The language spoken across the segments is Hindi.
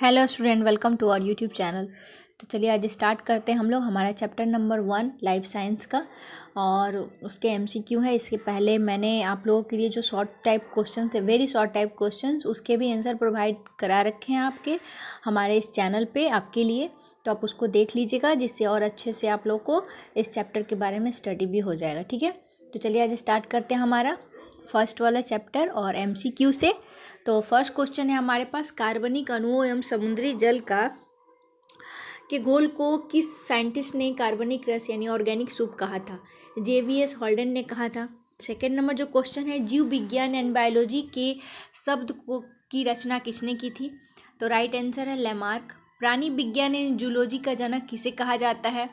hello student welcome to our YouTube channel तो चलिए आज स्टार्ट करते हैं हम लोग हमारा chapter number one life science का और उसके एमसीक्यू है इसके पहले मैंने आप लोगों के लिए जो शॉर्ट टाइप क्वेश्चन थे वेरी शॉर्ट टाइप क्वेश्चन उसके भी आंसर प्रोवाइड करा रखे हैं आपके हमारे इस चैनल पे आपके लिए तो आप उसको देख लीजिएगा जिससे और अच्छे से आप लोग को इस चैप्टर के बारे में स्टडी भी हो जाएगा ठीक है तो चलिए आज स्टार्ट करते हैं हमारा फर्स्ट वाला चैप्टर और एमसीक्यू से तो फर्स्ट क्वेश्चन है हमारे पास कार्बनिक अणुओं एवं समुद्री जल का के घोल को किस साइंटिस्ट ने कार्बनिक रस यानी ऑर्गेनिक सूप कहा था जे वी एस हॉल्डन ने कहा था सेकेंड नंबर जो क्वेश्चन है जीव विज्ञान एंड बायोलॉजी के शब्द को की रचना किसने की थी तो राइट आंसर है लेमार्क प्राणी विज्ञान एंड जूलॉजी का जनक किसे कहा जाता है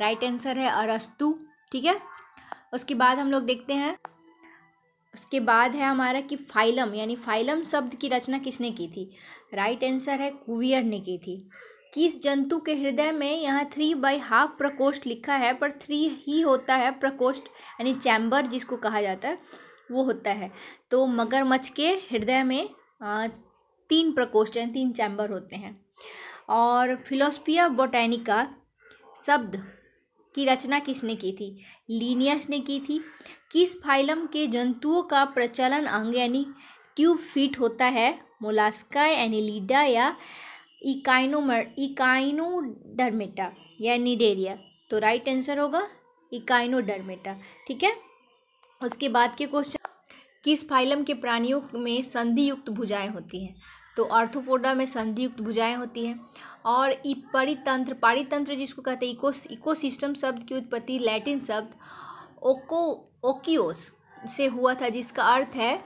राइट आंसर है अरस्तु ठीक है उसके बाद हम लोग देखते हैं उसके बाद है हमारा कि फाइलम यानी फाइलम शब्द की रचना किसने की थी राइट आंसर है कुवियर ने की थी किस जंतु के हृदय में यहाँ थ्री बाई हाफ प्रकोष्ठ लिखा है पर थ्री ही होता है प्रकोष्ठ यानी चैम्बर जिसको कहा जाता है वो होता है तो मगरमच्छ के हृदय में तीन प्रकोष्ठ यानी तीन चैम्बर होते हैं और फिलोसफिया बोटैनिका शब्द की रचना किसने की थी लीनियस ने की थी किस फाइलम के जंतुओं का प्रचलन अंग यानी ट्यूब फिट होता है मोलास्का एनिलीडा या इकाइनोमर इकाइनोडर्मेटा या निडेरिया तो राइट आंसर होगा इकाइनोडर्मेटा ठीक है उसके बाद के क्वेश्चन किस फाइलम के प्राणियों में संधि युक्त भुजाएं होती हैं तो अर्थोपोडा में संधियुक्त भुजाएं होती हैं और ई परितंत्र पारितंत्र जिसको कहते हैं इको इकोसिस्टम शब्द की उत्पत्ति लैटिन शब्द ओको ओकियोस से हुआ था जिसका अर्थ है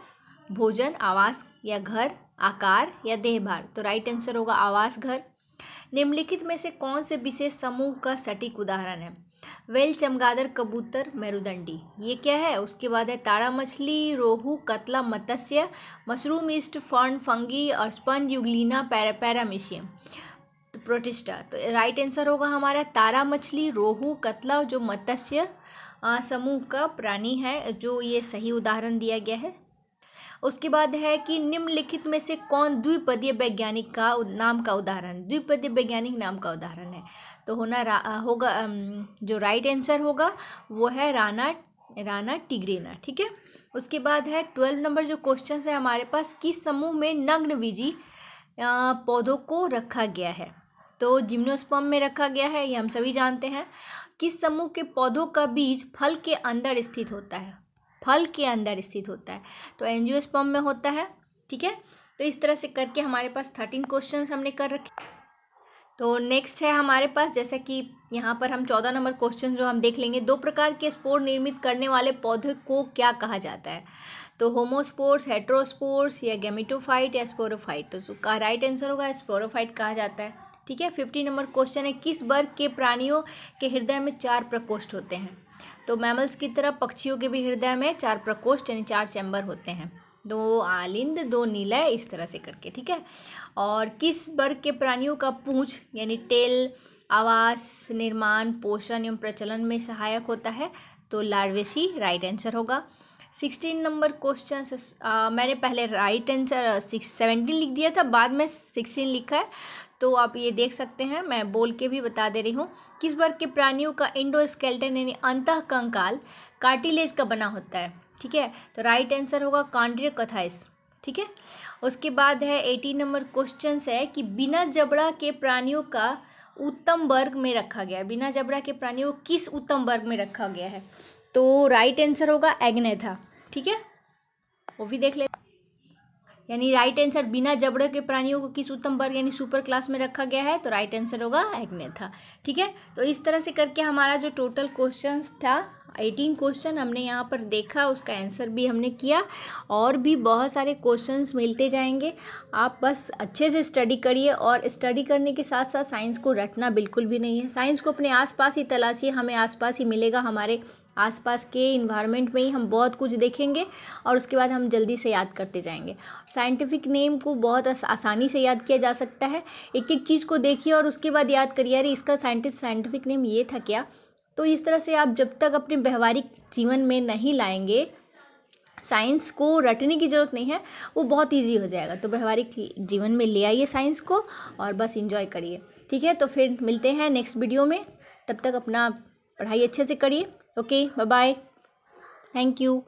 भोजन आवास या घर आकार या देहभार तो राइट आंसर होगा आवास घर निम्नलिखित में से कौन से विशेष समूह का सटीक उदाहरण है वेल चमगादड़ कबूतर मेरुदंडी ये क्या है उसके बाद है तारा मछली रोहू कतला मत्स्य मशरूम ईस्ट फॉर्न फंगी और स्पंज युगलीना पैरा पैरामिशियम तो प्रोटिस्टा तो राइट आंसर होगा हमारा तारा मछली रोहू कतला जो मत्स्य समूह का प्राणी है जो ये सही उदाहरण दिया गया है उसके बाद है कि निम्नलिखित में से कौन द्विपदीय वैज्ञानिक का नाम का उदाहरण द्विपदीय वैज्ञानिक नाम का उदाहरण है तो होना होगा जो राइट आंसर होगा वो है राना राना टिग्रेना ठीक है उसके बाद है ट्वेल्व नंबर जो क्वेश्चन है हमारे पास किस समूह में नग्न बीजी पौधों को रखा गया है तो जिम्नोस्पम में रखा गया है ये हम सभी जानते हैं किस समूह के पौधों का बीज फल के अंदर स्थित होता है फल के अंदर स्थित होता है तो एंजियोस्पर्म में होता है ठीक है तो इस तरह से करके हमारे पास थर्टीन क्वेश्चन हमने कर रखे तो नेक्स्ट है हमारे पास जैसा कि यहाँ पर हम चौदह नंबर क्वेश्चन जो हम देख लेंगे दो प्रकार के स्पोर निर्मित करने वाले पौधे को क्या कहा जाता है तो होमोस्पोर्स हेट्रोस्पोर्स या गेमिटोफाइट या स्पोरोफाइट तो उसका राइट आंसर होगा स्पोरोफाइट कहा जाता है ठीक है फिफ्टी नंबर क्वेश्चन है किस वर्ग के प्राणियों के हृदय में चार प्रकोष्ठ होते हैं तो मैमल्स की तरह पक्षियों के भी हृदय में चार प्रकोष्ठ यानी चार चैम्बर होते हैं दो आलिंद दो नीलय इस तरह से करके ठीक है और किस वर्ग के प्राणियों का पूंछ यानी टेल आवास निर्माण पोषण एवं प्रचलन में सहायक होता है तो लार्वेशी राइट आंसर होगा सिक्सटीन नंबर क्वेश्चन मैंने पहले राइट आंसर सिक्स सेवेंटीन लिख दिया था बाद में सिक्सटीन लिखा है तो आप ये देख सकते हैं मैं बोल के भी बता दे रही हूँ किस वर्ग के प्राणियों का इंडो स्केल्टन यानी अंत कंकाल कार्टिलेज का बना होता है ठीक है तो राइट आंसर होगा कॉन्ड्रिय कथाइस ठीक है उसके बाद है एटीन नंबर क्वेश्चन है कि बिना जबड़ा के प्राणियों का उत्तम वर्ग में रखा गया है बिना जबड़ा के प्राणियों को किस उत्तम वर्ग में रखा गया है तो राइट आंसर होगा एग्नेथा ठीक है वो भी देख ले यानी राइट आंसर बिना जबड़े के प्राणियों को किस उत्तम वर्ग यानी सुपर क्लास में रखा गया है तो राइट आंसर होगा एग्नेथा ठीक है तो इस तरह से करके हमारा जो टोटल क्वेश्चन था एटीन क्वेश्चन हमने यहाँ पर देखा उसका आंसर भी हमने किया और भी बहुत सारे क्वेश्चंस मिलते जाएंगे आप बस अच्छे से स्टडी करिए और स्टडी करने के साथ साथ साइंस को रटना बिल्कुल भी नहीं है साइंस को अपने आसपास ही तलाशिए हमें आसपास ही मिलेगा हमारे आसपास के इन्वायरमेंट में ही हम बहुत कुछ देखेंगे और उसके बाद हम जल्दी से याद करते जाएंगे साइंटिफिक नेम को बहुत आसानी से याद किया जा सकता है एक एक चीज़ को देखिए और उसके बाद याद करिए अरे इसका साइंटिस्ट साइंटिफिक नेम ये था क्या तो इस तरह से आप जब तक अपने व्यवहारिक जीवन में नहीं लाएंगे साइंस को रटने की ज़रूरत नहीं है वो बहुत ईजी हो जाएगा तो व्यवहारिक जीवन में ले आइए साइंस को और बस इंजॉय करिए ठीक है तो फिर मिलते हैं नेक्स्ट वीडियो में तब तक अपना पढ़ाई अच्छे से करिए okay bye bye thank you